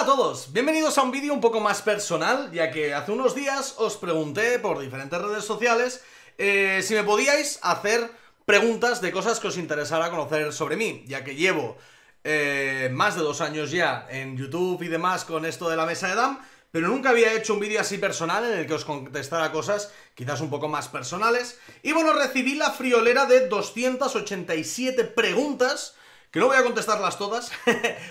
Hola a todos, bienvenidos a un vídeo un poco más personal, ya que hace unos días os pregunté por diferentes redes sociales eh, si me podíais hacer preguntas de cosas que os interesara conocer sobre mí, ya que llevo eh, más de dos años ya en YouTube y demás con esto de la mesa de DAM, pero nunca había hecho un vídeo así personal en el que os contestara cosas quizás un poco más personales. Y bueno, recibí la friolera de 287 preguntas que no voy a contestarlas todas,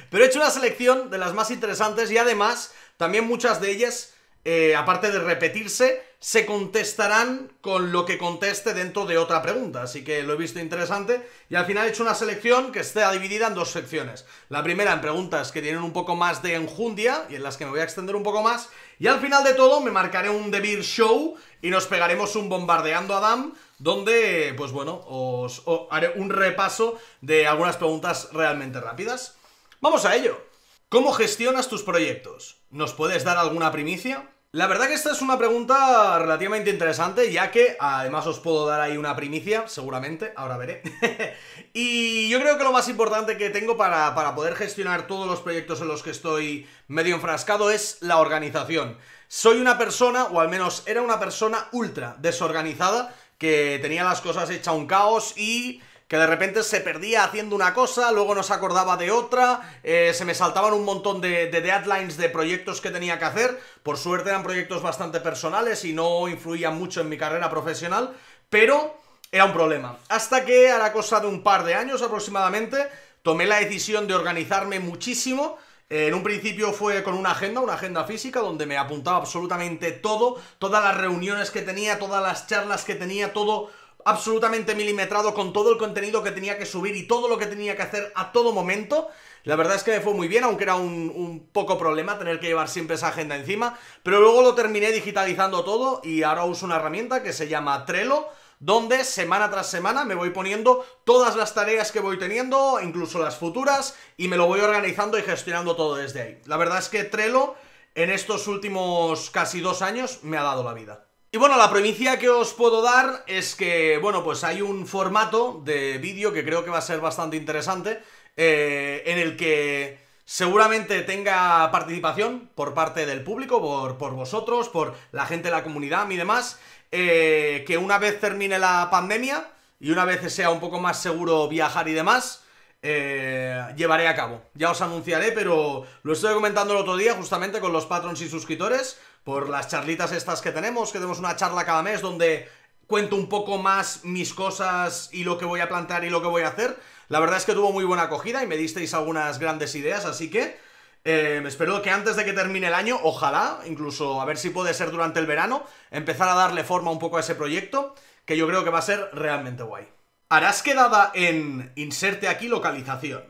pero he hecho una selección de las más interesantes y además también muchas de ellas, eh, aparte de repetirse, se contestarán con lo que conteste dentro de otra pregunta. Así que lo he visto interesante. Y al final he hecho una selección que esté dividida en dos secciones. La primera en preguntas que tienen un poco más de enjundia y en las que me voy a extender un poco más. Y al final de todo me marcaré un The Show y nos pegaremos un bombardeando a Dam, donde, pues bueno, os haré un repaso de algunas preguntas realmente rápidas. Vamos a ello. ¿Cómo gestionas tus proyectos? ¿Nos puedes dar alguna primicia? La verdad que esta es una pregunta relativamente interesante, ya que además os puedo dar ahí una primicia, seguramente, ahora veré. y yo creo que lo más importante que tengo para, poder gestionar todos los proyectos en los que estoy medio enfrascado es la organización. Soy una persona, o al menos era una persona ultra desorganizada, que tenía las cosas hecha un caos y que de repente se perdía haciendo una cosa, luego no se acordaba de otra, eh, se me saltaban un montón de, de deadlines de proyectos que tenía que hacer, por suerte eran proyectos bastante personales y no influían mucho en mi carrera profesional, pero era un problema. Hasta que a la cosa de un par de años aproximadamente tomé la decisión de organizarme muchísimo, eh, en un principio fue con una agenda, una agenda física, donde me apuntaba absolutamente todo, todas las reuniones que tenía, todas las charlas que tenía, todo absolutamente milimetrado con todo el contenido que tenía que subir y todo lo que tenía que hacer a todo momento. La verdad es que me fue muy bien, aunque era un, poco problema tener que llevar siempre esa agenda encima, pero luego lo terminé digitalizando todo y ahora uso una herramienta que se llama Trello, donde semana tras semana me voy poniendo todas las tareas que voy teniendo, incluso las futuras, y me lo voy organizando y gestionando todo desde ahí. La verdad es que Trello en estos últimos casi dos años me ha dado la vida. Y bueno, la provincia que os puedo dar es que, bueno, pues hay un formato de vídeo que creo que va a ser bastante interesante, eh, en el que seguramente tenga participación por parte del público, por, vosotros, por la gente de la comunidad y demás, eh, que una vez termine la pandemia y una vez sea un poco más seguro viajar y demás, eh, llevaré a cabo. Ya os anunciaré, pero lo estoy comentando el otro día justamente con los patrons y suscriptores por las charlitas estas que tenemos, que tenemos una charla cada mes donde cuento un poco más mis cosas y lo que voy a plantear y lo que voy a hacer. La verdad es que tuvo muy buena acogida y me disteis algunas grandes ideas, así que eh, espero que antes de que termine el año, ojalá, incluso a ver si puede ser durante el verano, empezar a darle forma un poco a ese proyecto, que yo creo que va a ser realmente guay. Harás quedada en inserte aquí localización.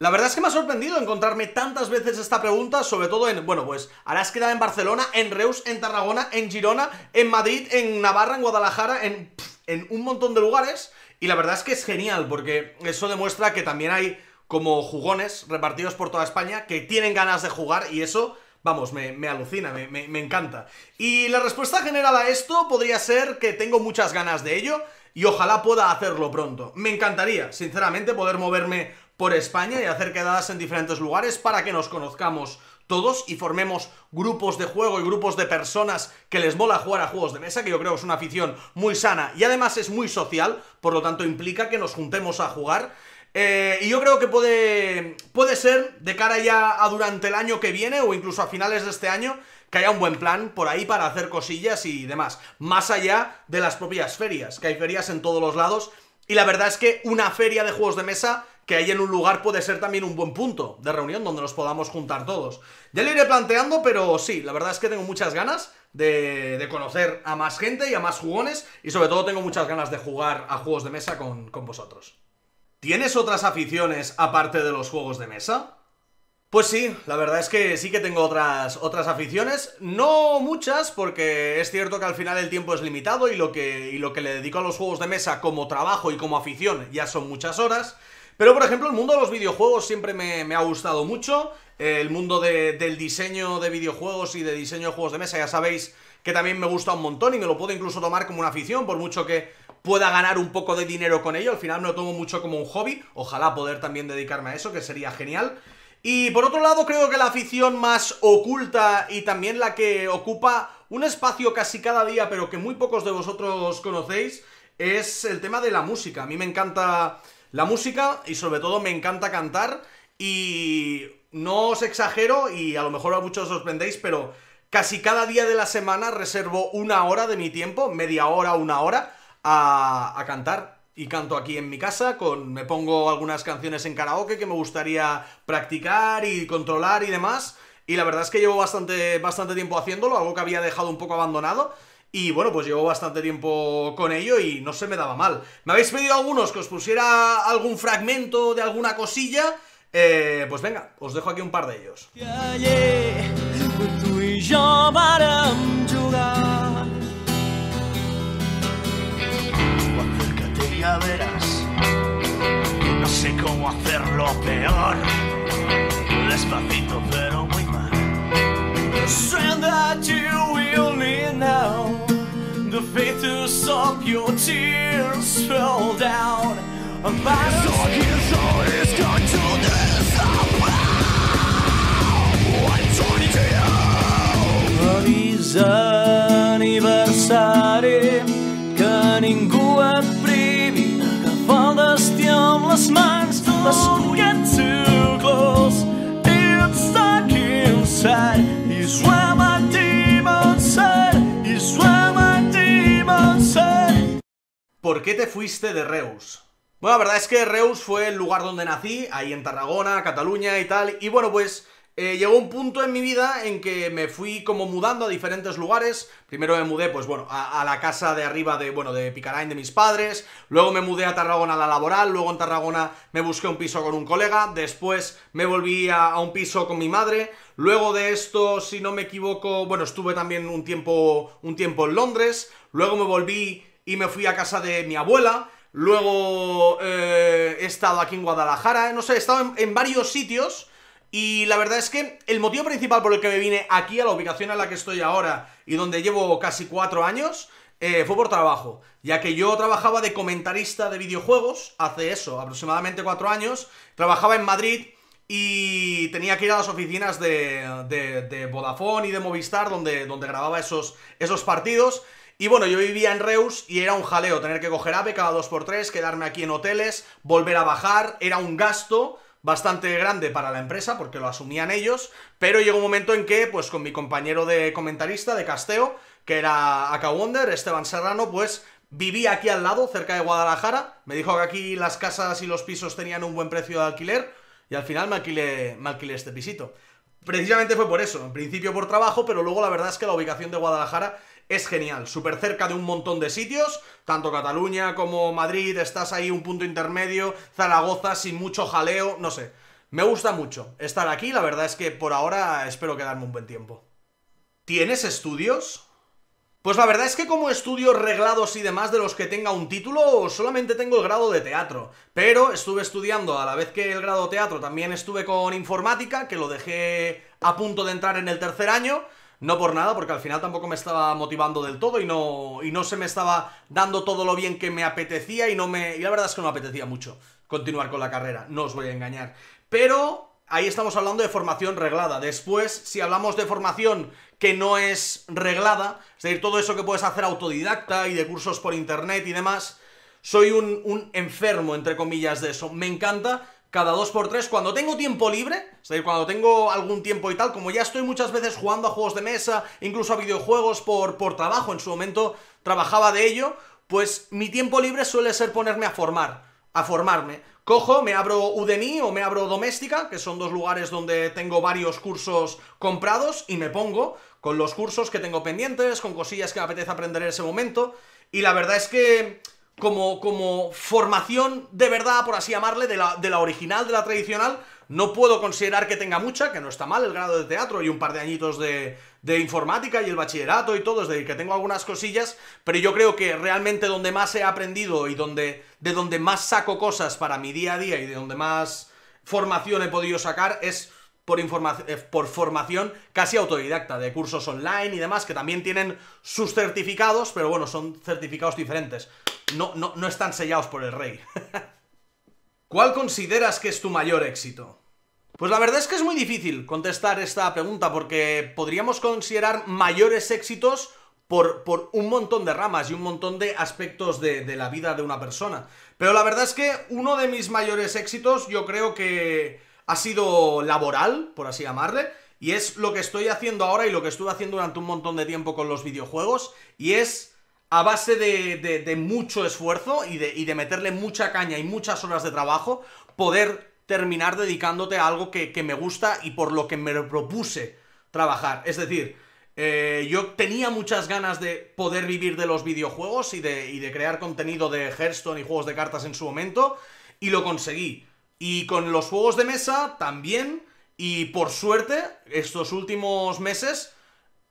La verdad es que me ha sorprendido encontrarme tantas veces esta pregunta, sobre todo en, bueno, pues harás quedado en Barcelona, en Reus, en Tarragona, en Girona, en Madrid, en Navarra, en Guadalajara, en, en un montón de lugares. Y la verdad es que es genial, porque eso demuestra que también hay como jugones repartidos por toda España que tienen ganas de jugar y eso Vamos, me, alucina, me, me, encanta. Y la respuesta general a esto podría ser que tengo muchas ganas de ello y ojalá pueda hacerlo pronto. Me encantaría, sinceramente, poder moverme por España y hacer quedadas en diferentes lugares para que nos conozcamos todos y formemos grupos de juego y grupos de personas que les mola jugar a juegos de mesa, que yo creo que es una afición muy sana y además es muy social, por lo tanto implica que nos juntemos a jugar. Eh, y yo creo que puede, puede ser, de cara ya a durante el año que viene o incluso a finales de este año, que haya un buen plan por ahí para hacer cosillas y demás. Más allá de las propias ferias, que hay ferias en todos los lados. Y la verdad es que una feria de juegos de mesa que ahí en un lugar puede ser también un buen punto de reunión donde nos podamos juntar todos. Ya lo iré planteando, pero sí, la verdad es que tengo muchas ganas de, conocer a más gente y a más jugones y sobre todo tengo muchas ganas de jugar a juegos de mesa con, vosotros. ¿Tienes otras aficiones aparte de los juegos de mesa? Pues sí, la verdad es que sí que tengo otras, otras aficiones, no muchas, porque es cierto que al final el tiempo es limitado y lo, que, y lo que le dedico a los juegos de mesa como trabajo y como afición ya son muchas horas, pero, por ejemplo, el mundo de los videojuegos siempre me, ha gustado mucho. El mundo del diseño de videojuegos y de diseño de juegos de mesa, ya sabéis que también me gusta un montón y me lo puedo incluso tomar como una afición, por mucho que pueda ganar un poco de dinero con ello. Al final me lo tomo mucho como un hobby. Ojalá poder también dedicarme a eso, que sería genial. Y por otro lado, creo que la afición más oculta y también la que ocupa un espacio casi cada día, pero que muy pocos de vosotros conocéis, es el tema de la música. A mí me encanta la música y sobre todo me encanta cantar y no os exagero y a lo mejor a muchos os sorprendéis, pero casi cada día de la semana reservo una hora de mi tiempo, media hora, una hora, a, cantar y canto aquí en mi casa, con, me pongo algunas canciones en karaoke que me gustaría practicar y controlar y demás. Y la verdad es que llevo bastante, bastante tiempo haciéndolo, algo que había dejado un poco abandonado. Y bueno, pues llevo bastante tiempo con ello y no se me daba mal. Me habéis pedido algunos que os pusiera algún fragmento de alguna cosilla. Eh, pues venga, os dejo aquí un par de ellos. y no sé cómo hacerlo peor. Despacito, pero muy mal. you will now. to stop your tears fell down. A my dog is always going to disappear. to you. aniversari, que ningú et privi d'agafar-les amb les mans. Don't get too close, it's stuck inside. He's ¿Por qué te fuiste de Reus? Bueno, la verdad es que Reus fue el lugar donde nací, ahí en Tarragona, Cataluña y tal, y bueno, pues eh, llegó un punto en mi vida en que me fui como mudando a diferentes lugares. Primero me mudé, pues bueno, a, la casa de arriba de, bueno, de Picarain de mis padres. Luego me mudé a Tarragona a la laboral. Luego en Tarragona me busqué un piso con un colega. Después me volví a, a un piso con mi madre. Luego de esto, si no me equivoco, bueno, estuve también un tiempo, un tiempo en Londres. Luego me volví y me fui a casa de mi abuela. Luego eh, he estado aquí en Guadalajara, no sé, he estado en, varios sitios. Y la verdad es que el motivo principal por el que me vine aquí, a la ubicación en la que estoy ahora y donde llevo casi cuatro años, eh, fue por trabajo, ya que yo trabajaba de comentarista de videojuegos hace eso, aproximadamente cuatro años. Trabajaba en Madrid y tenía que ir a las oficinas de, de, de Vodafone y de Movistar donde, donde grababa esos, esos partidos. Y bueno, yo vivía en Reus y era un jaleo tener que coger AVE cada 2x3, quedarme aquí en hoteles, volver a bajar, era un gasto bastante grande para la empresa porque lo asumían ellos, pero llegó un momento en que, pues con mi compañero de comentarista de Casteo, que era Wonder, Esteban Serrano, pues vivía aquí al lado, cerca de Guadalajara, me dijo que aquí las casas y los pisos tenían un buen precio de alquiler y al final me me alquilé este pisito. Precisamente fue por eso, en principio por trabajo, pero luego la verdad es que la ubicación de Guadalajara es genial, súper cerca de un montón de sitios, tanto Cataluña como Madrid, estás ahí un punto intermedio, Zaragoza sin mucho jaleo, no sé. Me gusta mucho estar aquí, la verdad es que por ahora espero quedarme un buen tiempo. ¿Tienes estudios? Pues la verdad es que como estudios reglados y demás de los que tenga un título, solamente tengo el grado de teatro. Pero estuve estudiando a la vez que el grado de teatro, también estuve con informática, que lo dejé a punto de entrar en el tercer año, no por nada, porque al final tampoco me estaba motivando del todo y no, y no se me estaba dando todo lo bien que me apetecía y no me... Y la verdad es que no me apetecía mucho continuar con la carrera, no os voy a engañar. Pero ahí estamos hablando de formación reglada. Después, si hablamos de formación que no es reglada, es decir, todo eso que puedes hacer autodidacta y de cursos por internet y demás, soy un enfermo, entre comillas, de eso. Me encanta, cada 2x3 cuando tengo tiempo libre, es decir, cuando tengo algún tiempo y tal, como ya estoy muchas veces jugando a juegos de mesa, incluso a videojuegos por, por trabajo, en su momento trabajaba de ello, pues mi tiempo libre suele ser ponerme a formar, a formarme. Cojo, me abro Udemy o me abro Doméstica, que son dos lugares donde tengo varios cursos comprados y me pongo con los cursos que tengo pendientes, con cosillas que me apetece aprender en ese momento. Y la verdad es que como, formación de verdad, por así llamarle, de la, de la original, de la tradicional, no puedo considerar que tenga mucha, que no está mal el grado de teatro y un par de añitos de, de, informática y el bachillerato y todo, es decir, que tengo algunas cosillas, pero yo creo que realmente donde más he aprendido y donde, de donde más saco cosas para mi día a día y de donde más formación he podido sacar es por, eh, por formación casi autodidacta, de cursos online y demás, que también tienen sus certificados, pero bueno, son certificados diferentes. No, no, están sellados por el rey. ¿Cuál consideras que es tu mayor éxito? Pues la verdad es que es muy difícil contestar esta pregunta porque podríamos considerar mayores éxitos por, por un montón de ramas y un montón de aspectos de, la vida de una persona. Pero la verdad es que uno de mis mayores éxitos yo creo que, ha sido laboral, por así llamarle, y es lo que estoy haciendo ahora y lo que estuve haciendo durante un montón de tiempo con los videojuegos, y es a base de, mucho esfuerzo y de, meterle mucha caña y muchas horas de trabajo, poder terminar dedicándote a algo que, me gusta y por lo que me propuse trabajar. Es decir, eh, yo tenía muchas ganas de poder vivir de los videojuegos y de, y de crear contenido de Hearthstone y juegos de cartas en su momento, y lo conseguí. Y con los juegos de mesa también. Y por suerte, estos últimos meses,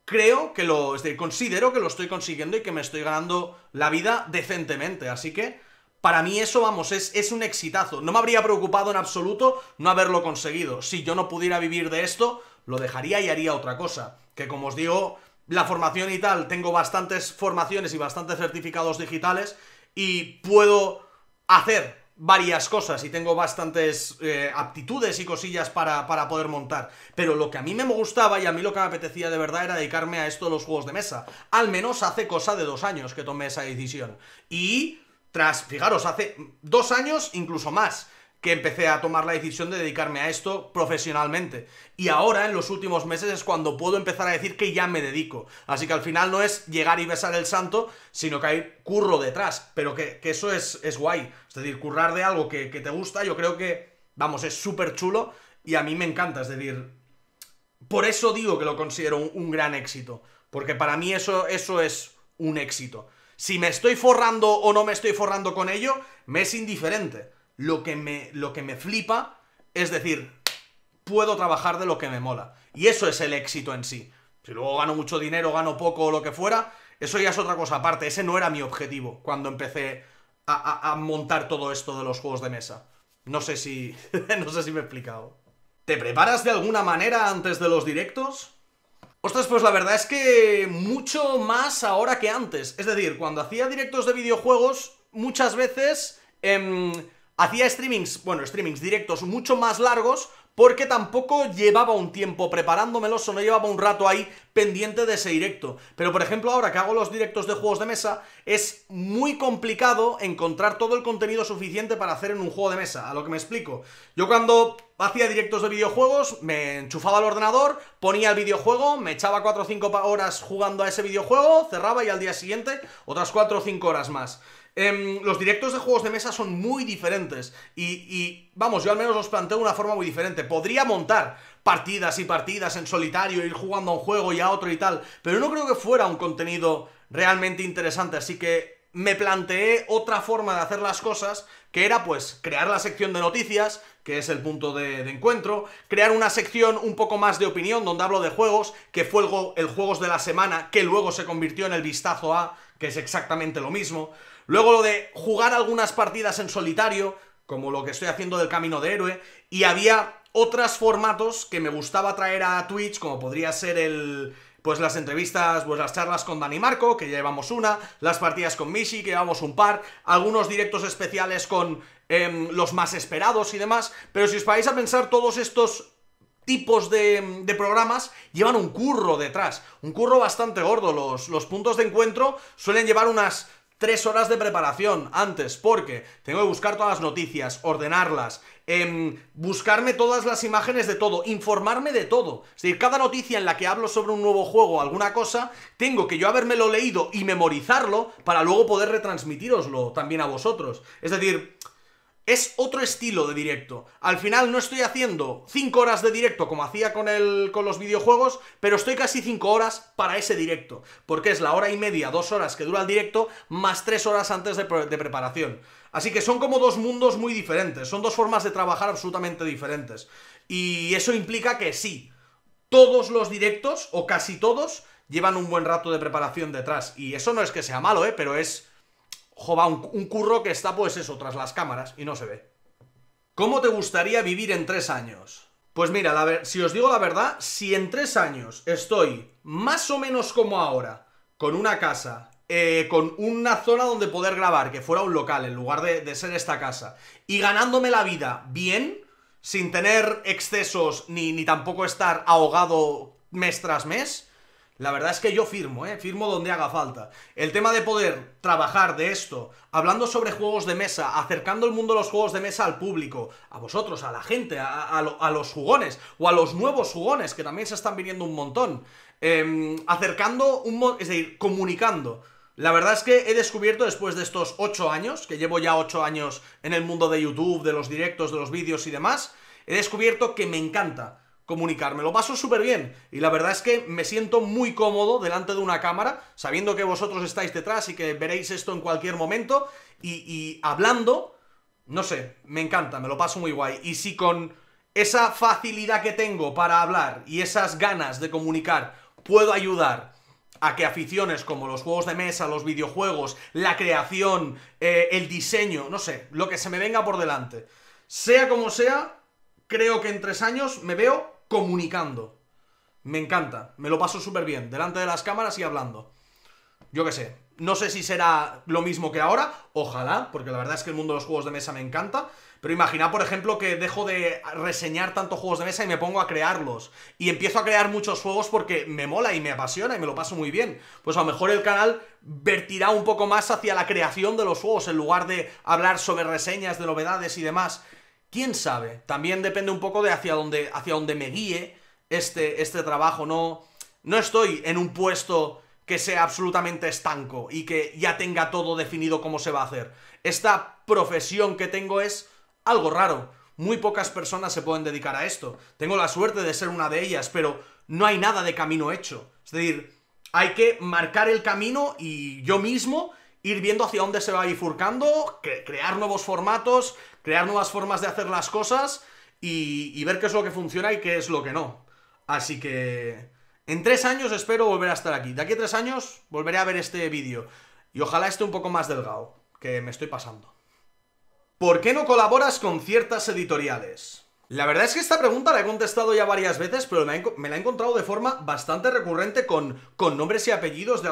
creo que lo. Es considero que lo estoy consiguiendo y que me estoy ganando la vida decentemente. Así que. Para mí eso, vamos, es, es un exitazo. No me habría preocupado en absoluto no haberlo conseguido. Si yo no pudiera vivir de esto, lo dejaría y haría otra cosa. Que como os digo, la formación y tal, tengo bastantes formaciones y bastantes certificados digitales y puedo hacer varias cosas y tengo bastantes eh, aptitudes y cosillas para, para, poder montar. Pero lo que a mí me gustaba y a mí lo que me apetecía de verdad era dedicarme a esto de los juegos de mesa. Al menos hace cosa de dos años que tomé esa decisión. Y tras, fijaros, hace dos años, incluso más que empecé a tomar la decisión de dedicarme a esto profesionalmente. Y ahora, en los últimos meses, es cuando puedo empezar a decir que ya me dedico. Así que al final no es llegar y besar el santo, sino que hay curro detrás. Pero que, eso es, es guay. Es decir, currar de algo que, te gusta, yo creo que, vamos, es súper chulo y a mí me encanta. Es decir, por eso digo que lo considero un, un gran éxito. Porque para mí eso, eso es un éxito. Si me estoy forrando o no me estoy forrando con ello, me es indiferente lo que me, lo que me flipa es decir, puedo trabajar de lo que me mola. Y eso es el éxito en sí. Si luego gano mucho dinero, gano poco o lo que fuera, eso ya es otra cosa aparte. Ese no era mi objetivo cuando empecé a, montar todo esto de los juegos de mesa. No sé si. no sé si me he explicado. ¿Te preparas de alguna manera antes de los directos? Ostras, pues la verdad es que mucho más ahora que antes. Es decir, cuando hacía directos de videojuegos, muchas veces. Em, Hacía streamings, bueno, streamings directos mucho más largos porque tampoco llevaba un tiempo preparándomelos o no llevaba un rato ahí pendiente de ese directo. Pero por ejemplo ahora que hago los directos de juegos de mesa, es muy complicado encontrar todo el contenido suficiente para hacer en un juego de mesa, a lo que me explico. Yo cuando hacía directos de videojuegos, me enchufaba el ordenador, ponía el videojuego, me echaba 4 o 5 horas jugando a ese videojuego, cerraba y al día siguiente otras 4 o 5 horas más. Em, los directos de juegos de mesa son muy diferentes y, vamos, yo al menos los planteo una forma muy diferente. Podría montar partidas y partidas en solitario, ir jugando a un juego y a otro y tal, pero no creo que fuera un contenido realmente interesante, así que me planteé otra forma de hacer las cosas, que era pues crear la sección de noticias, que es el punto de, encuentro, crear una sección un poco más de opinión, donde hablo de juegos, que fue el, el Juegos de la Semana, que luego se convirtió en el Vistazo A, que es exactamente lo mismo. Luego lo de jugar algunas partidas en solitario, como lo que estoy haciendo del Camino de Héroe. Y había otros formatos que me gustaba traer a Twitch, como podría ser el... Pues las entrevistas, pues las charlas con Dani Marco, que ya llevamos una, las partidas con Mishi, que llevamos un par, algunos directos especiales con em, los más esperados y demás. Pero si os vais a pensar, todos estos tipos de, de, programas llevan un curro detrás, un curro bastante gordo. Los, los puntos de encuentro suelen llevar unas tres horas de preparación antes, porque tengo que buscar todas las noticias, ordenarlas, em, buscarme todas las imágenes de todo, informarme de todo. Es decir, cada noticia en la que hablo sobre un nuevo juego o alguna cosa, tengo que yo habérmelo leído y memorizarlo para luego poder retransmitiroslo también a vosotros. Es decir, es otro estilo de directo. Al final no estoy haciendo 5 horas de directo como hacía con, con los videojuegos, pero estoy casi 5 horas para ese directo, porque es la hora y media, 2 horas que dura el directo, más 3 horas antes de, de preparación. Así que son como dos mundos muy diferentes, son dos formas de trabajar absolutamente diferentes. Y eso implica que sí, todos los directos, o casi todos, llevan un buen rato de preparación detrás. Y eso no es que sea malo, ¿eh? pero es Jova, un, curro que está pues eso, tras las cámaras y no se ve. ¿Cómo te gustaría vivir en tres años? Pues mira, si os digo la verdad, si en tres años estoy más o menos como ahora, con una casa, eh, con una zona donde poder grabar, que fuera un local en lugar de, de, ser esta casa, y ganándome la vida bien, sin tener excesos ni, ni tampoco estar ahogado mes tras mes, la verdad es que yo firmo, ¿eh? Firmo donde haga falta. El tema de poder trabajar de esto, hablando sobre juegos de mesa, acercando el mundo de los juegos de mesa al público, a vosotros, a la gente, a, los jugones, o a los nuevos jugones, que también se están viniendo un montón. Em, acercando, un es decir, comunicando. La verdad es que he descubierto después de estos 8 años, que llevo ya 8 años en el mundo de YouTube, de los directos, de los vídeos y demás, he descubierto que me encanta comunicar. Me lo paso súper bien y la verdad es que me siento muy cómodo delante de una cámara, sabiendo que vosotros estáis detrás y que veréis esto en cualquier momento y, hablando, no sé, me encanta, me lo paso muy guay. Y si con esa facilidad que tengo para hablar y esas ganas de comunicar puedo ayudar a que aficiones como los juegos de mesa, los videojuegos, la creación, eh, el diseño, no sé, lo que se me venga por delante, sea como sea, creo que en tres años me veo comunicando. Me encanta, me lo paso súper bien, delante de las cámaras y hablando. Yo qué sé, no sé si será lo mismo que ahora, ojalá, porque la verdad es que el mundo de los juegos de mesa me encanta. Pero imagina, por ejemplo, que dejo de reseñar tantos juegos de mesa y me pongo a crearlos. Y empiezo a crear muchos juegos porque me mola y me apasiona y me lo paso muy bien. Pues a lo mejor el canal vertirá un poco más hacia la creación de los juegos en lugar de hablar sobre reseñas de novedades y demás quién sabe. También depende un poco de hacia dónde, hacia dónde me guíe este, este trabajo. No, no estoy en un puesto que sea absolutamente estanco y que ya tenga todo definido cómo se va a hacer. Esta profesión que tengo es algo raro. Muy pocas personas se pueden dedicar a esto. Tengo la suerte de ser una de ellas, pero no hay nada de camino hecho. Es decir, hay que marcar el camino y yo mismo ir viendo hacia dónde se va bifurcando, crear nuevos formatos, crear nuevas formas de hacer las cosas y, ver qué es lo que funciona y qué es lo que no. Así que en tres años espero volver a estar aquí. De aquí a tres años volveré a ver este vídeo y ojalá esté un poco más delgado, que me estoy pasando. ¿Por qué no colaboras con ciertas editoriales? La verdad es que esta pregunta la he contestado ya varias veces, pero me, la he encontrado de forma bastante recurrente con, nombres y apellidos de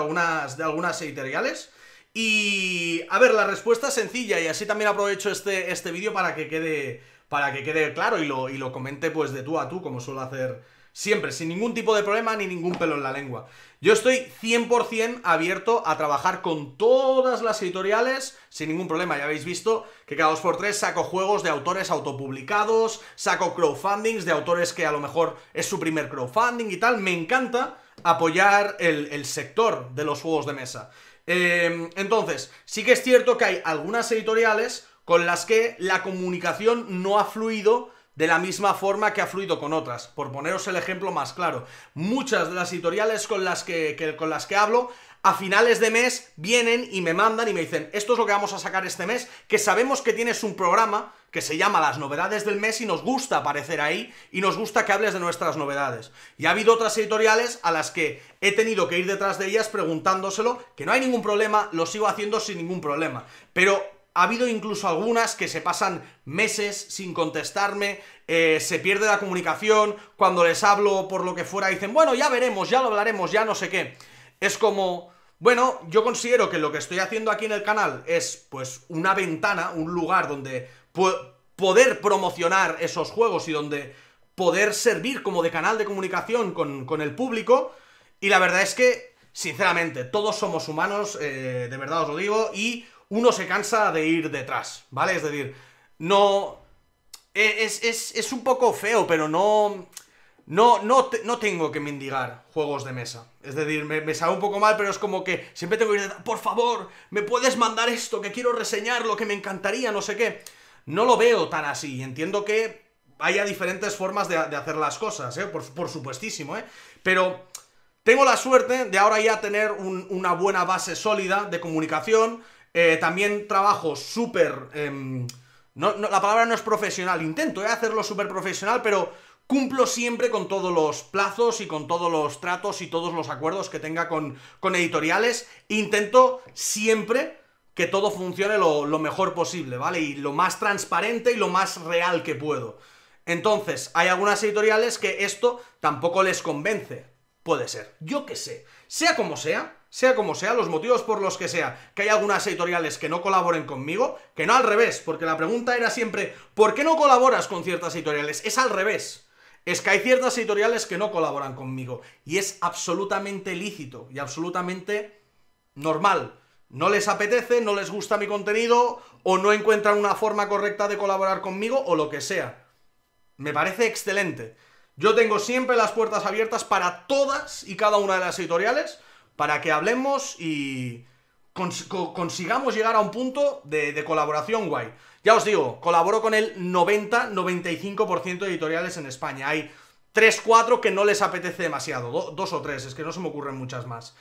algunas editoriales. Y a ver, la respuesta es sencilla y así también aprovecho este, este vídeo para que quede para que quede claro y lo, y lo comente pues de tú a tú como suelo hacer siempre, sin ningún tipo de problema ni ningún pelo en la lengua. Yo estoy 100% abierto a trabajar con todas las editoriales sin ningún problema. Ya habéis visto que cada 2x3 saco juegos de autores autopublicados, saco crowdfundings de autores que a lo mejor es su primer crowdfunding y tal. Me encanta apoyar el sector de los juegos de mesa. Em, entonces, sí que es cierto que hay algunas editoriales con las que la comunicación no ha fluido de la misma forma que ha fluido con otras. Por poneros el ejemplo más claro, muchas de las editoriales con las que, con las que hablo a finales de mes vienen y me mandan y me dicen, esto es lo que vamos a sacar este mes, que sabemos que tienes un programa que se llama Las novedades del mes y nos gusta aparecer ahí y nos gusta que hables de nuestras novedades. Y ha habido otras editoriales a las que he tenido que ir detrás de ellas preguntándoselo, que no hay ningún problema, lo sigo haciendo sin ningún problema. Pero ha habido incluso algunas que se pasan meses sin contestarme, eh, se pierde la comunicación, cuando les hablo por lo que fuera dicen, bueno, ya veremos, ya lo hablaremos, ya no sé qué. Es como, bueno, yo considero que lo que estoy haciendo aquí en el canal es pues una ventana, un lugar donde poder promocionar esos juegos y donde poder servir como de canal de comunicación con, el público. Y la verdad es que, sinceramente, todos somos humanos, eh, de verdad os lo digo, y uno se cansa de ir detrás, ¿vale? Es decir, no... E-, es, es un poco feo, pero no no, no, tengo que mendigar juegos de mesa. Es decir, me, sabe un poco mal, pero es como que siempre tengo que ir, por favor, me puedes mandar esto, que quiero reseñar, lo que me encantaría, no sé qué. No lo veo tan así. Entiendo que haya diferentes formas de, hacer las cosas, ¿eh? por, por, supuestísimo, ¿eh? Pero tengo la suerte de ahora ya tener una buena base sólida de comunicación. Eh, también trabajo súper... Em, la palabra no es profesional, intento ¿eh? hacerlo súper profesional, pero cumplo siempre con todos los plazos y con todos los tratos y todos los acuerdos que tenga con, editoriales. Intento siempre que todo funcione lo, lo, mejor posible, ¿vale? Y lo más transparente y lo más real que puedo. Entonces, hay algunas editoriales que esto tampoco les convence. Puede ser. Yo qué sé. Sea como sea, sea como sea, los motivos por los que sea, que hay algunas editoriales que no colaboren conmigo, que no al revés, porque la pregunta era siempre, ¿por qué no colaboras con ciertas editoriales? Es al revés. Es que hay ciertas editoriales que no colaboran conmigo y es absolutamente lícito y absolutamente normal. No les apetece, no les gusta mi contenido o no encuentran una forma correcta de colaborar conmigo o lo que sea. Me parece excelente. Yo tengo siempre las puertas abiertas para todas y cada una de las editoriales para que hablemos y consigamos llegar a un punto de colaboración guay. Ya os digo, colaboro con el 90-95% de editoriales en España. Hay 3-4 que no les apetece demasiado, 2 dos o tres, es que no se me ocurren muchas más.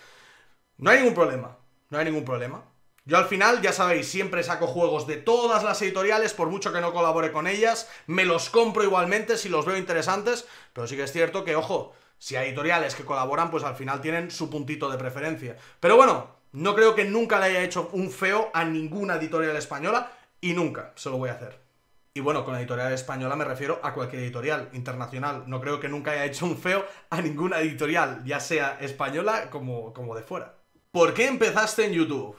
No hay ningún problema, no hay ningún problema. Yo al final, ya sabéis, siempre saco juegos de todas las editoriales, por mucho que no colabore con ellas, me los compro igualmente si los veo interesantes, pero sí que es cierto que, ojo, si hay editoriales que colaboran, pues al final tienen su puntito de preferencia. Pero bueno, no creo que nunca le haya hecho un feo a ninguna editorial española, y nunca se lo voy a hacer. Y bueno, con la editorial española me refiero a cualquier editorial internacional. No creo que nunca haya hecho un feo a ninguna editorial, ya sea española como, como de fuera. ¿Por qué empezaste en YouTube?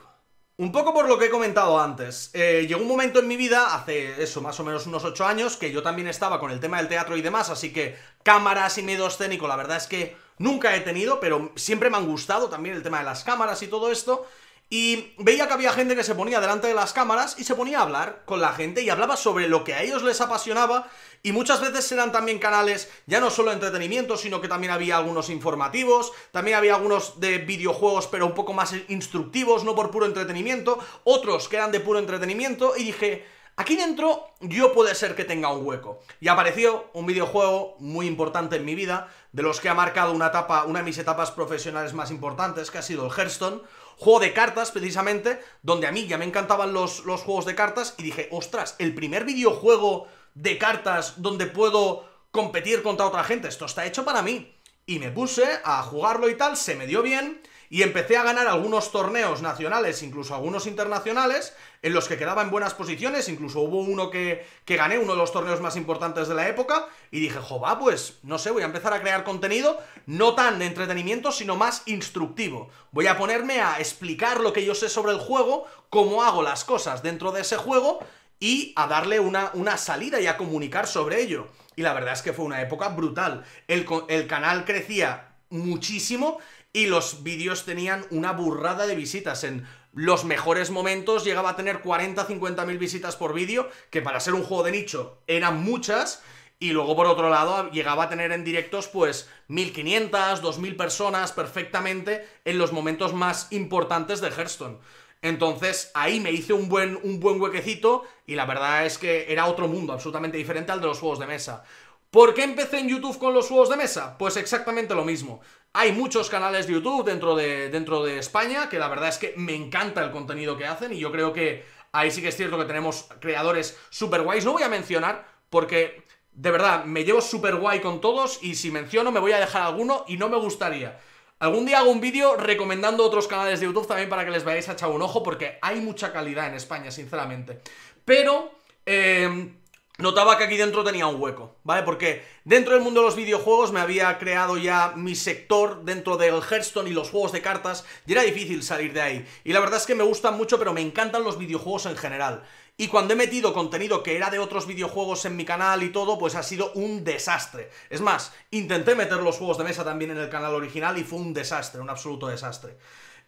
Un poco por lo que he comentado antes. Eh, llegó un momento en mi vida, hace eso, más o menos unos 8 años, que yo también estaba con el tema del teatro y demás, así que cámaras y medio escénico, la verdad es que nunca he tenido, pero siempre me han gustado también el tema de las cámaras y todo esto. Y veía que había gente que se ponía delante de las cámaras y se ponía a hablar con la gente y hablaba sobre lo que a ellos les apasionaba y muchas veces eran también canales ya no solo de entretenimiento, sino que también había algunos informativos, también había algunos de videojuegos pero un poco más instructivos, no por puro entretenimiento, otros que eran de puro entretenimiento y dije, Aquí dentro yo puede ser que tenga un hueco. Y apareció un videojuego muy importante en mi vida, de los que ha marcado una etapa, una de mis etapas profesionales más importantes, que ha sido el Hearthstone, juego de cartas precisamente, donde a mí ya me encantaban los, los juegos de cartas y dije, ostras, el primer videojuego de cartas donde puedo competir contra otra gente, esto está hecho para mí. Y me puse a jugarlo y tal, se me dio bien y empecé a ganar algunos torneos nacionales, incluso algunos internacionales, en los que quedaba en buenas posiciones, incluso hubo uno que, que gané, uno de los torneos más importantes de la época, y dije, jova, pues no sé, voy a empezar a crear contenido, no tan entretenimiento, sino más instructivo. Voy a ponerme a explicar lo que yo sé sobre el juego, cómo hago las cosas dentro de ese juego, y a darle una, una salida y a comunicar sobre ello. Y la verdad es que fue una época brutal. El, el canal crecía muchísimo y los vídeos tenían una burrada de visitas. En los mejores momentos llegaba a tener 40, 50 mil visitas por vídeo, que para ser un juego de nicho eran muchas. Y luego, por otro lado, llegaba a tener en directos, pues, 1.500, 2.000 personas perfectamente en los momentos más importantes de Hearthstone. Entonces, ahí me hice un buen, un buen huequecito y la verdad es que era otro mundo, absolutamente diferente al de los juegos de mesa. ¿Por qué empecé en YouTube con los juegos de mesa? Pues exactamente lo mismo. Hay muchos canales de YouTube dentro de, dentro de España, que la verdad es que me encanta el contenido que hacen y yo creo que ahí sí que es cierto que tenemos creadores super guays. No voy a mencionar porque de verdad me llevo super guay con todos y si menciono me voy a dejar alguno y no me gustaría. Algún día hago un vídeo recomendando otros canales de YouTube también para que les vayáis a echar un ojo porque hay mucha calidad en España, sinceramente. Pero... Eh, notaba que aquí dentro tenía un hueco, ¿vale? Porque dentro del mundo de los videojuegos me había creado ya mi sector dentro del Hearthstone y los juegos de cartas y era difícil salir de ahí. Y la verdad es que me gustan mucho, pero me encantan los videojuegos en general. Y cuando he metido contenido que era de otros videojuegos en mi canal y todo, pues ha sido un desastre. Es más, intenté meter los juegos de mesa también en el canal original y fue un desastre, un absoluto desastre.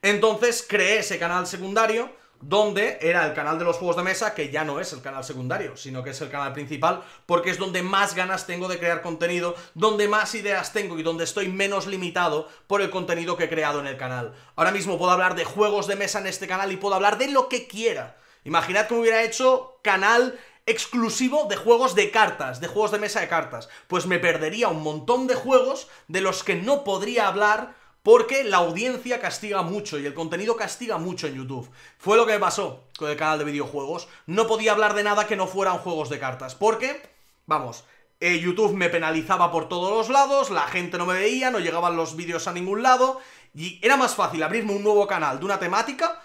Entonces creé ese canal secundario donde era el canal de los juegos de mesa, que ya no es el canal secundario, sino que es el canal principal, porque es donde más ganas tengo de crear contenido, donde más ideas tengo y donde estoy menos limitado por el contenido que he creado en el canal. Ahora mismo puedo hablar de juegos de mesa en este canal y puedo hablar de lo que quiera. Imaginad que me hubiera hecho canal exclusivo de juegos de cartas, de juegos de mesa de cartas. Pues me perdería un montón de juegos de los que no podría hablar porque la audiencia castiga mucho y el contenido castiga mucho en YouTube. Fue lo que me pasó con el canal de videojuegos. No podía hablar de nada que no fueran juegos de cartas, porque, vamos, eh, YouTube me penalizaba por todos los lados, la gente no me veía, no llegaban los vídeos a ningún lado, y era más fácil abrirme un nuevo canal de una temática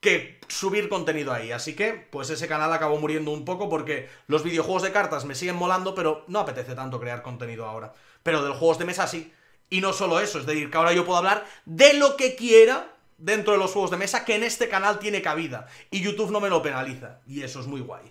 que subir contenido ahí. Así que, pues ese canal acabó muriendo un poco porque los videojuegos de cartas me siguen molando, pero no apetece tanto crear contenido ahora. Pero de los juegos de mesa sí. Y no solo eso, es decir, que ahora yo puedo hablar de lo que quiera dentro de los juegos de mesa que en este canal tiene cabida. Y YouTube no me lo penaliza. Y eso es muy guay.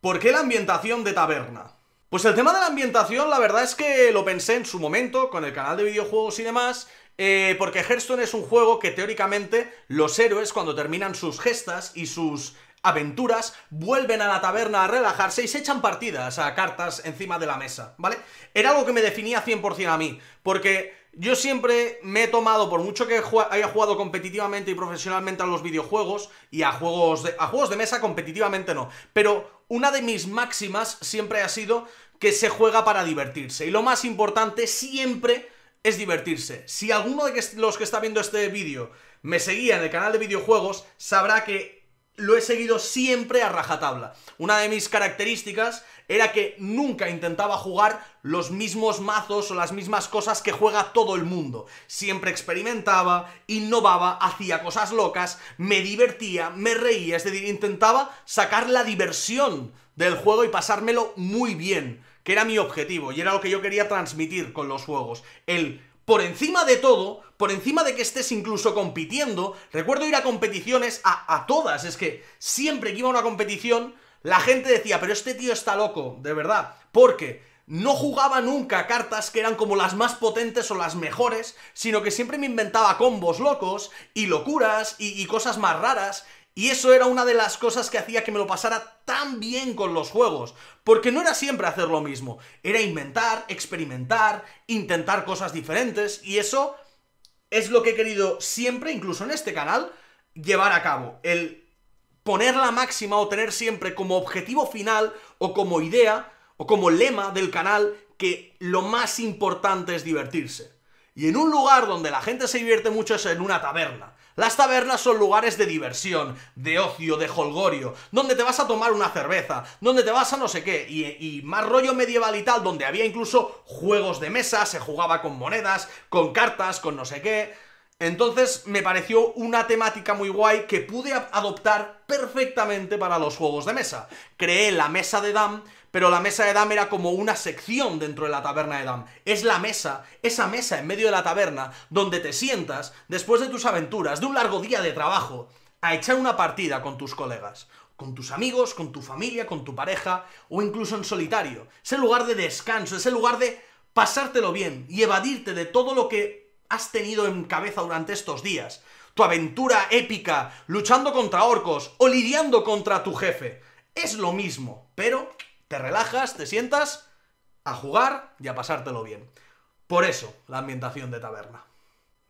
¿Por qué la ambientación de taberna? Pues el tema de la ambientación, la verdad es que lo pensé en su momento, con el canal de videojuegos y demás, eh, porque Hearthstone es un juego que teóricamente los héroes, cuando terminan sus gestas y sus aventuras, vuelven a la taberna a relajarse y se echan partidas a cartas encima de la mesa, ¿vale? Era algo que me definía 100% a mí, porque yo siempre me he tomado, por mucho que haya jugado competitivamente y profesionalmente a los videojuegos y a juegos de, a juegos de mesa competitivamente no, pero una de mis máximas siempre ha sido que se juega para divertirse y lo más importante siempre es divertirse. Si alguno de los que está viendo este vídeo me seguía en el canal de videojuegos, sabrá que lo he seguido siempre a rajatabla. Una de mis características era que nunca intentaba jugar los mismos mazos o las mismas cosas que juega todo el mundo. Siempre experimentaba, innovaba, hacía cosas locas, me divertía, me reía, es decir, intentaba sacar la diversión del juego y pasármelo muy bien, que era mi objetivo y era lo que yo quería transmitir con los juegos. El, por encima de todo, por encima de que estés incluso compitiendo, recuerdo ir a competiciones, a, todas, es que siempre que iba a una competición, la gente decía, pero este tío está loco, de verdad, porque no jugaba nunca cartas que eran como las más potentes o las mejores, sino que siempre me inventaba combos locos y locuras y, cosas más raras. Y eso era una de las cosas que hacía que me lo pasara tan bien con los juegos, porque no era siempre hacer lo mismo, era inventar, experimentar, intentar cosas diferentes, y eso es lo que he querido siempre, incluso en este canal, llevar a cabo. El poner la máxima o tener siempre como objetivo final o como idea o como lema del canal que lo más importante es divertirse. Y en un lugar donde la gente se divierte mucho es en una taberna. Las tabernas son lugares de diversión, de ocio, de holgorio, donde te vas a tomar una cerveza, donde te vas a no sé qué, y, más rollo medieval y tal, donde había incluso juegos de mesa, se jugaba con monedas, con cartas, con no sé qué. Entonces me pareció una temática muy guay que pude adoptar perfectamente para los juegos de mesa. Creé la mesa de Dam pero la mesa de Dam era como una sección dentro de la taberna de Dam. Es la mesa, esa mesa en medio de la taberna, donde te sientas, después de tus aventuras, de un largo día de trabajo, a echar una partida con tus colegas, con tus amigos, con tu familia, con tu pareja, o incluso en solitario. Es el lugar de descanso, es el lugar de pasártelo bien y evadirte de todo lo que has tenido en cabeza durante estos días. Tu aventura épica, luchando contra orcos o lidiando contra tu jefe. Es lo mismo, pero te relajas, te sientas a jugar y a pasártelo bien. Por eso, la ambientación de taberna.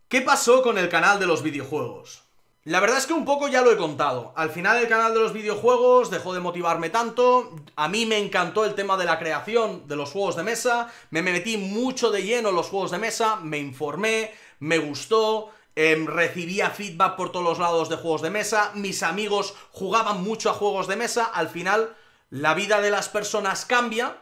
¿Qué pasó con el canal de los videojuegos? La verdad es que un poco ya lo he contado. Al final el canal de los videojuegos dejó de motivarme tanto. A mí me encantó el tema de la creación de los juegos de mesa. Me metí mucho de lleno en los juegos de mesa. Me informé, me gustó. Em, recibía feedback por todos los lados de juegos de mesa. Mis amigos jugaban mucho a juegos de mesa. Al final la vida de las personas cambia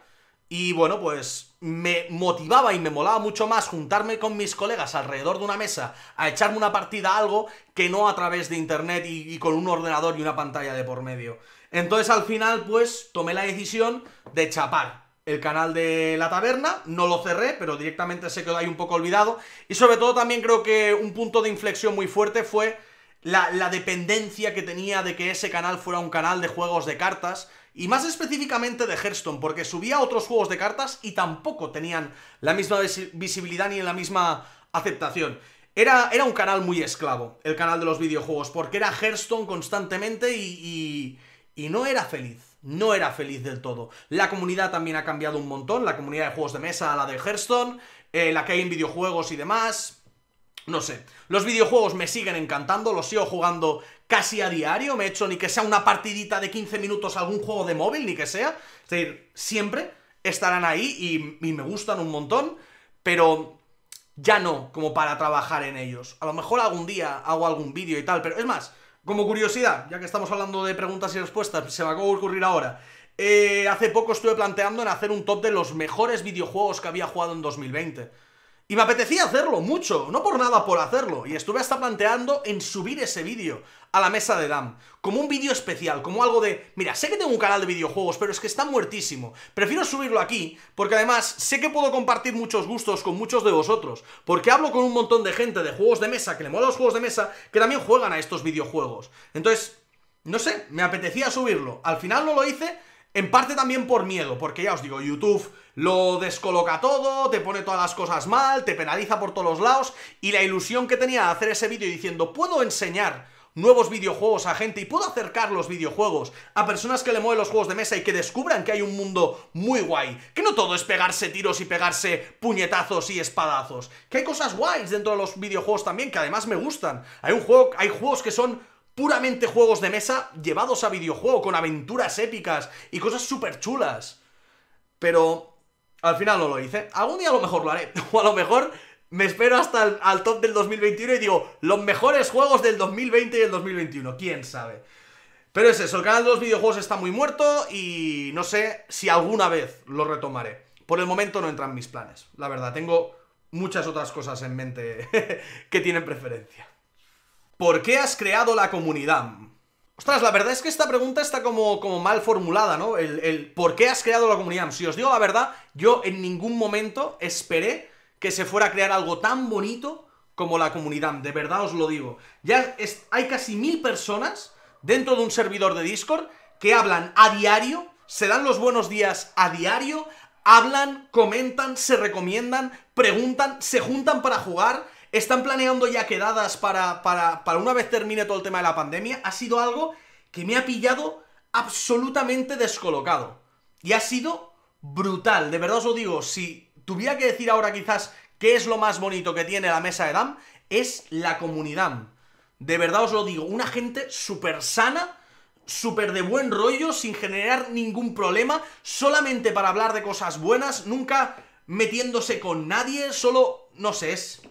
y bueno, pues me motivaba y me molaba mucho más juntarme con mis colegas alrededor de una mesa a echarme una partida a algo que no a través de internet y, con un ordenador y una pantalla de por medio. Entonces al final pues tomé la decisión de chapar el canal de la taberna, no lo cerré, pero directamente se quedó ahí un poco olvidado y sobre todo también creo que un punto de inflexión muy fuerte fue la dependencia que tenía de que ese canal fuera un canal de juegos de cartas y más específicamente de Hearthstone, porque subía otros juegos de cartas y tampoco tenían la misma visibilidad ni la misma aceptación. Era, era un canal muy esclavo, el canal de los videojuegos, porque era Hearthstone constantemente y, no era feliz no era feliz del todo. La comunidad también ha cambiado un montón, la comunidad de juegos de mesa, a la de Hearthstone, eh, la que hay en videojuegos y demás. No sé. Los videojuegos me siguen encantando, los sigo jugando casi a diario, me he hecho ni que sea una partidita de 15 minutos a algún juego de móvil, ni que sea. Es decir, siempre estarán ahí y, me gustan un montón, pero ya no como para trabajar en ellos. A lo mejor algún día hago algún vídeo y tal, pero es más, como curiosidad, ya que estamos hablando de preguntas y respuestas, se me acaba de ocurrir ahora. Eh, hace poco estuve planteando en hacer un top de los mejores videojuegos que había jugado en 2020. Y me apetecía hacerlo mucho, no por nada por hacerlo, y estuve hasta planteando en subir ese vídeo a la mesa de DAM, como un vídeo especial, como algo de, mira, sé que tengo un canal de videojuegos, pero es que está muertísimo, prefiero subirlo aquí, porque además sé que puedo compartir muchos gustos con muchos de vosotros, porque hablo con un montón de gente de juegos de mesa, que le mola los juegos de mesa, que también juegan a estos videojuegos. Entonces, no sé, me apetecía subirlo, al final no lo hice, en parte también por miedo, porque ya os digo, YouTube lo descoloca todo, te pone todas las cosas mal, te penaliza por todos los lados y la ilusión que tenía de hacer ese vídeo diciendo puedo enseñar nuevos videojuegos a gente y puedo acercar los videojuegos a personas que le mueven los juegos de mesa y que descubran que hay un mundo muy guay. Que no todo es pegarse tiros y pegarse puñetazos y espadazos. Que hay cosas guays dentro de los videojuegos también que además me gustan. Hay un juego, hay juegos que son puramente juegos de mesa llevados a videojuego con aventuras épicas y cosas súper chulas. Pero al final no lo hice. Algún día a lo mejor lo haré. O a lo mejor me espero hasta el, top del 2021 y digo, los mejores juegos del 2020 y el 2021. ¿Quién sabe? Pero es eso, el canal de los videojuegos está muy muerto y no sé si alguna vez lo retomaré. Por el momento no entran mis planes, la verdad. Tengo muchas otras cosas en mente que tienen preferencia. ¿Por qué has creado la comunidad? Ostras, la verdad es que esta pregunta está como, como mal formulada, ¿no? El, el, por qué has creado la comunidad. Si os digo la verdad, yo en ningún momento esperé que se fuera a crear algo tan bonito como la comunidad. De verdad os lo digo. Ya hay casi mil personas dentro de un servidor de Discord que hablan a diario, se dan los buenos días a diario, hablan, comentan, se recomiendan, preguntan, se juntan para jugar están planeando ya quedadas para, para, para una vez termine todo el tema de la pandemia, ha sido algo que me ha pillado absolutamente descolocado. Y ha sido brutal, de verdad os lo digo, si tuviera que decir ahora quizás qué es lo más bonito que tiene la mesa de DAM, es la comunidad. De verdad os lo digo, una gente súper sana, súper de buen rollo, sin generar ningún problema, solamente para hablar de cosas buenas, nunca metiéndose con nadie, solo, no sé, es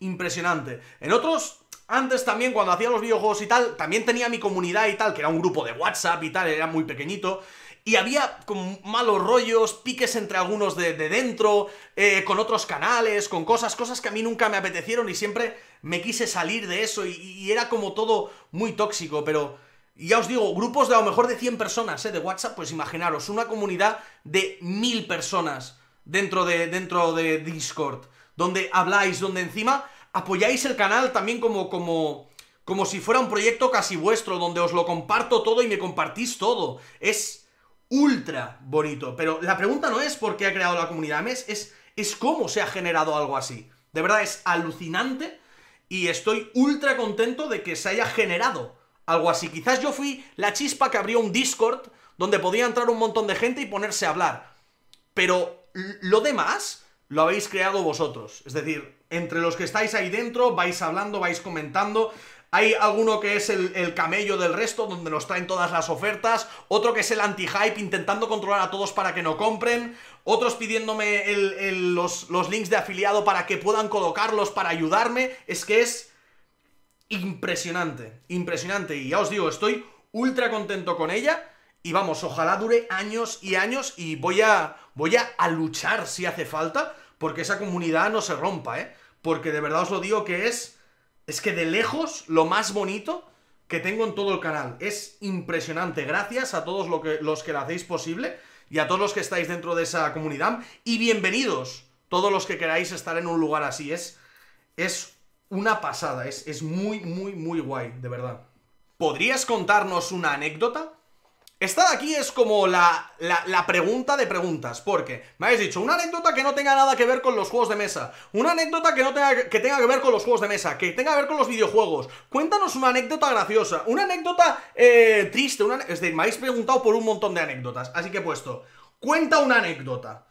impresionante. En otros, antes también, cuando hacía los videojuegos y tal, también tenía mi comunidad y tal, que era un grupo de WhatsApp y tal, era muy pequeñito. Y había como malos rollos, piques entre algunos de, dentro, eh, con otros canales, con cosas, cosas que a mí nunca me apetecieron y siempre me quise salir de eso y, era como todo muy tóxico, pero ya os digo, grupos de a lo mejor de 100 personas ¿eh? de WhatsApp, pues imaginaros, una comunidad de 1000 personas dentro de, dentro de Discord donde habláis, donde encima apoyáis el canal también como, como, como si fuera un proyecto casi vuestro, donde os lo comparto todo y me compartís todo. Es ultra bonito. Pero la pregunta no es por qué ha creado la comunidad MES, es, es cómo se ha generado algo así. De verdad, es alucinante y estoy ultra contento de que se haya generado algo así. Quizás yo fui la chispa que abrió un Discord donde podía entrar un montón de gente y ponerse a hablar. Pero lo demás lo habéis creado vosotros. Es decir, entre los que estáis ahí dentro, vais hablando, vais comentando. Hay alguno que es el, camello del resto, donde nos traen todas las ofertas. Otro que es el anti-hype, intentando controlar a todos para que no compren. Otros pidiéndome los, los links de afiliado para que puedan colocarlos para ayudarme. Es que es impresionante, impresionante. Y ya os digo, estoy ultra contento con ella. Y vamos, ojalá dure años y años y voy a, voy a, luchar si hace falta porque esa comunidad no se rompa, ¿eh? Porque de verdad os lo digo que es, es que de lejos lo más bonito que tengo en todo el canal. Es impresionante. Gracias a todos que, los que la hacéis posible y a todos los que estáis dentro de esa comunidad. Y bienvenidos todos los que queráis estar en un lugar así. Es, es una pasada. Es, es muy, muy, muy guay, de verdad. ¿Podrías contarnos una anécdota? Esta aquí es como la, la, pregunta de preguntas, porque me habéis dicho una anécdota que no tenga nada que ver con los juegos de mesa, una anécdota que no tenga que, tenga que ver con los juegos de mesa, que tenga que ver con los videojuegos, cuéntanos una anécdota graciosa, una anécdota eh, triste, una, es decir, me habéis preguntado por un montón de anécdotas, así que he puesto, cuenta una anécdota.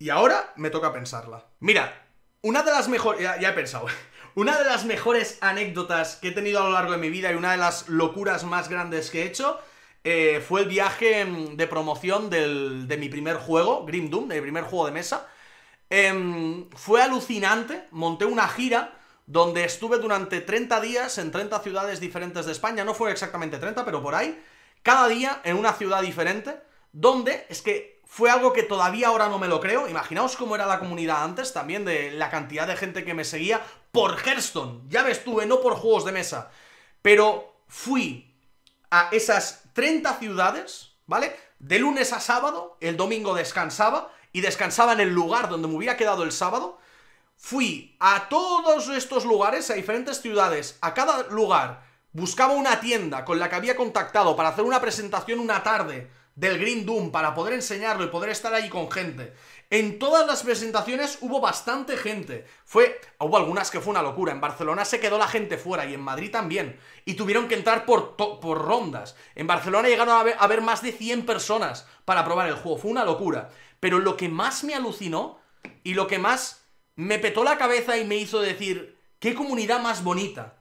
Y ahora me toca pensarla. Mira, una de las mejores, ya, ya he pensado, una de las mejores anécdotas que he tenido a lo largo de mi vida y una de las locuras más grandes que he hecho eh, fue el viaje em, de promoción de mi primer juego, Grim Doom, de mi primer juego de mesa. Em, fue alucinante, monté una gira donde estuve durante 30 días en 30 ciudades diferentes de España, no fue exactamente 30, pero por ahí, cada día en una ciudad diferente, donde es que fue algo que todavía ahora no me lo creo, imaginaos cómo era la comunidad antes también, de la cantidad de gente que me seguía por Hearthstone, ya me estuve, eh, no por juegos de mesa, pero fui a esas 30 ciudades, ¿vale? De lunes a sábado, el domingo descansaba y descansaba en el lugar donde me hubiera quedado el sábado. Fui a todos estos lugares, a diferentes ciudades, a cada lugar. Buscaba una tienda con la que había contactado para hacer una presentación una tarde del Green Doom para poder enseñarlo y poder estar allí con gente. En todas las presentaciones hubo bastante gente. Fue, hubo algunas que fue una locura. En Barcelona se quedó la gente fuera y en Madrid también. Y tuvieron que entrar por, rondas. En Barcelona llegaron a haber más de 100 personas para probar el juego. Fue una locura. Pero lo que más me alucinó y lo que más me petó la cabeza y me hizo decir, qué comunidad más bonita,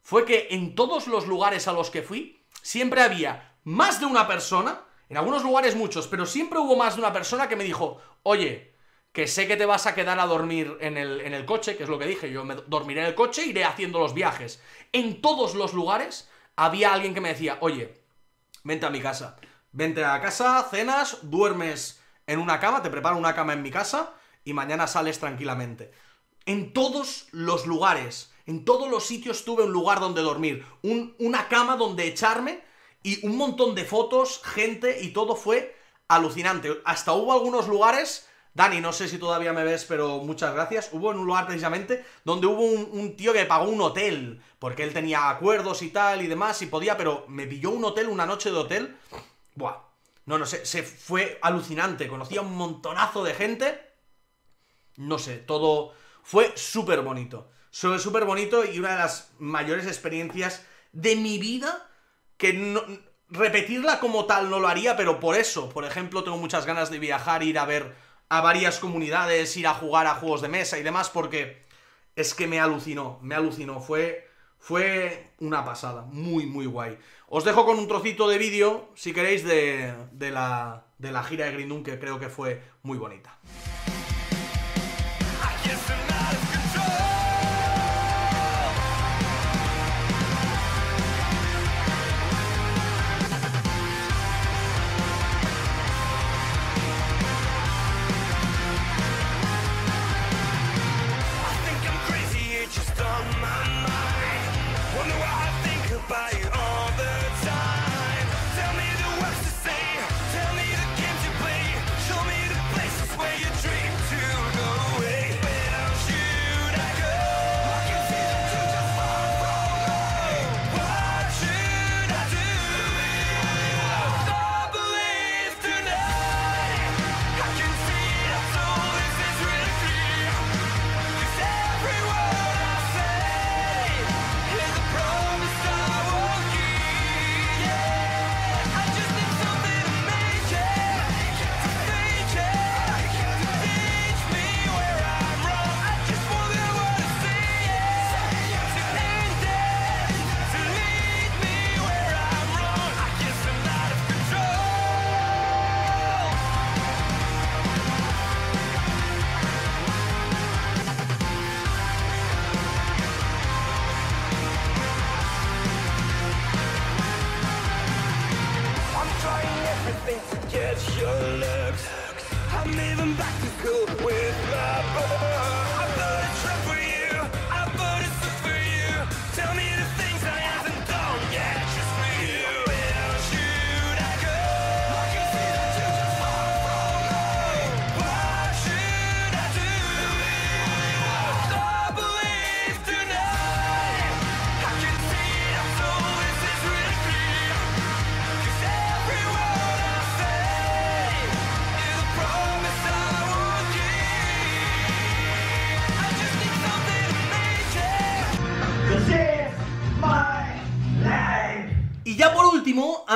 fue que en todos los lugares a los que fui, siempre había más de una persona en algunos lugares muchos, pero siempre hubo más de una persona que me dijo, oye, que sé que te vas a quedar a dormir en el, coche, que es lo que dije, yo me dormiré en el coche, iré haciendo los viajes. En todos los lugares había alguien que me decía, oye, vente a mi casa, vente a casa, cenas, duermes en una cama, te preparo una cama en mi casa y mañana sales tranquilamente. En todos los lugares, en todos los sitios tuve un lugar donde dormir, una cama donde echarme y un montón de fotos, gente y todo fue alucinante. Hasta hubo algunos lugares, Dani, no sé si todavía me ves, pero muchas gracias, hubo en un lugar precisamente donde hubo un, tío que pagó un hotel, porque él tenía acuerdos y tal y demás y podía, pero me pilló un hotel, una noche de hotel. Buah, no, no sé, se fue alucinante, conocí a un montonazo de gente. No sé, todo fue súper bonito. Fue súper bonito y una de las mayores experiencias de mi vida que repetirla como tal no lo haría, pero por eso, por ejemplo, tengo muchas ganas de viajar, ir a ver a varias comunidades, ir a jugar a juegos de mesa y demás, porque es que me alucinó, me alucinó, fue, fue una pasada, muy, muy guay. Os dejo con un trocito de vídeo, si queréis, de, de, la, de la gira de Grindum, que creo que fue muy bonita. just on my mind. Wonder what I think about you all.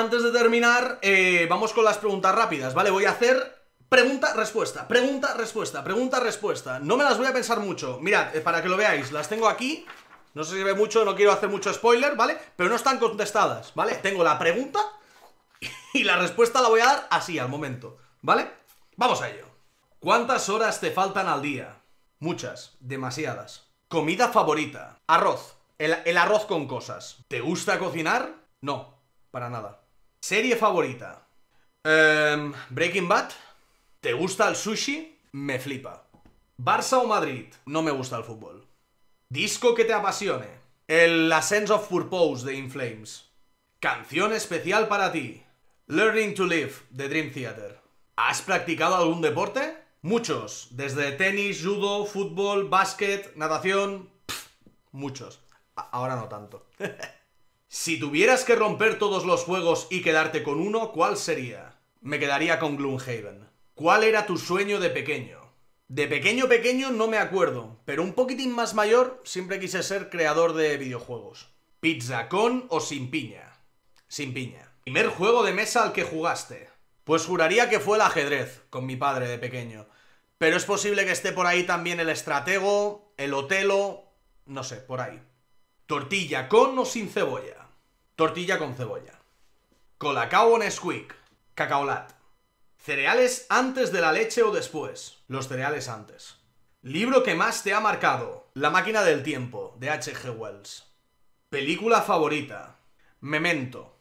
antes de terminar, eh, vamos con las preguntas rápidas, ¿vale? Voy a hacer Pregunta, respuesta, pregunta, respuesta, pregunta, respuesta. No me las voy a pensar mucho. Mirad, eh, para que lo veáis, las tengo aquí. No sé si ve mucho, no quiero hacer mucho spoiler, ¿vale? Pero no están contestadas, ¿vale? Tengo la pregunta y la respuesta la voy a dar así, al momento, ¿vale? Vamos a ello. ¿Cuántas horas te faltan al día? Muchas, demasiadas. Comida favorita. Arroz. el arroz con cosas. ¿Te gusta cocinar? No, para nada. Serie favorita. Em, Breaking Bad. ¿Te gusta el sushi? Me flipa. Barça o Madrid. No me gusta el fútbol. Disco que te apasione. El Ascense of Purpose de Inflames. Canción especial para ti. Learning to Live de Dream Theater. ¿Has practicado algún deporte? Muchos. Desde tenis, judo, fútbol, básquet, natación. muchos. ahora no tanto. Si tuvieras que romper todos los juegos y quedarte con uno, ¿cuál sería? Me quedaría con Gloomhaven. ¿Cuál era tu sueño de pequeño? De pequeño pequeño no me acuerdo, pero un poquitín más mayor siempre quise ser creador de videojuegos. ¿Pizza con o sin piña? Sin piña. ¿Primer juego de mesa al que jugaste? Pues juraría que fue el ajedrez, con mi padre de pequeño. Pero es posible que esté por ahí también el estratego, el otelo, no sé, por ahí. ¿Tortilla con o sin cebolla? Tortilla con cebolla. Colacao Nesquik. Cacaolat. Cereales antes de la leche o después. Los cereales antes. Libro que más te ha marcado. La máquina del tiempo, de H.G. Wells. Película favorita. Memento.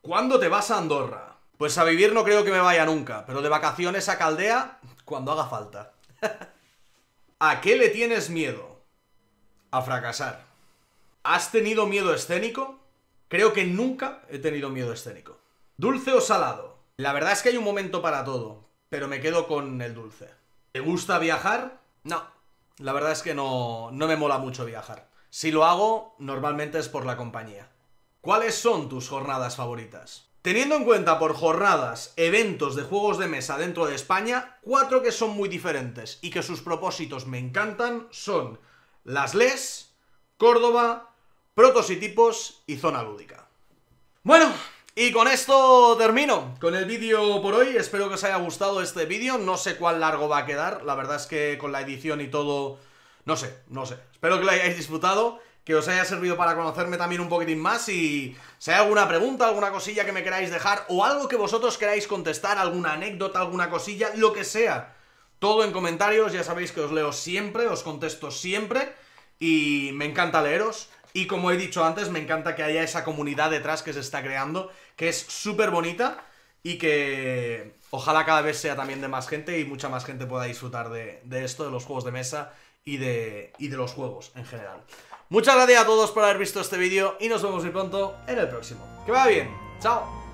¿Cuándo te vas a Andorra? Pues a vivir no creo que me vaya nunca, pero de vacaciones a Caldea cuando haga falta. ¿A qué le tienes miedo? A fracasar. ¿Has tenido miedo escénico? Creo que nunca he tenido miedo escénico. ¿Dulce o salado? La verdad es que hay un momento para todo, pero me quedo con el dulce. ¿Te gusta viajar? No. La verdad es que no, no me mola mucho viajar. Si lo hago, normalmente es por la compañía. ¿Cuáles son tus jornadas favoritas? Teniendo en cuenta por jornadas eventos de juegos de mesa dentro de España, cuatro que son muy diferentes y que sus propósitos me encantan son Las Les, Córdoba, protos y tipos y zona lúdica. Bueno, y con esto termino con el vídeo por hoy. Espero que os haya gustado este vídeo. No sé cuán largo va a quedar. La verdad es que con la edición y todo... No sé, no sé. Espero que lo hayáis disfrutado que os haya servido para conocerme también un poquitín más y si hay alguna pregunta, alguna cosilla que me queráis dejar o algo que vosotros queráis contestar, alguna anécdota, alguna cosilla, lo que sea, todo en comentarios, ya sabéis que os leo siempre, os contesto siempre y me encanta leeros. Y como he dicho antes, me encanta que haya esa comunidad detrás que se está creando, que es súper bonita y que ojalá cada vez sea también de más gente y mucha más gente pueda disfrutar de, esto, de los juegos de mesa y de, y de los juegos en general. Muchas gracias a todos por haber visto este vídeo y nos vemos muy pronto en el próximo. Que vaya bien, chao.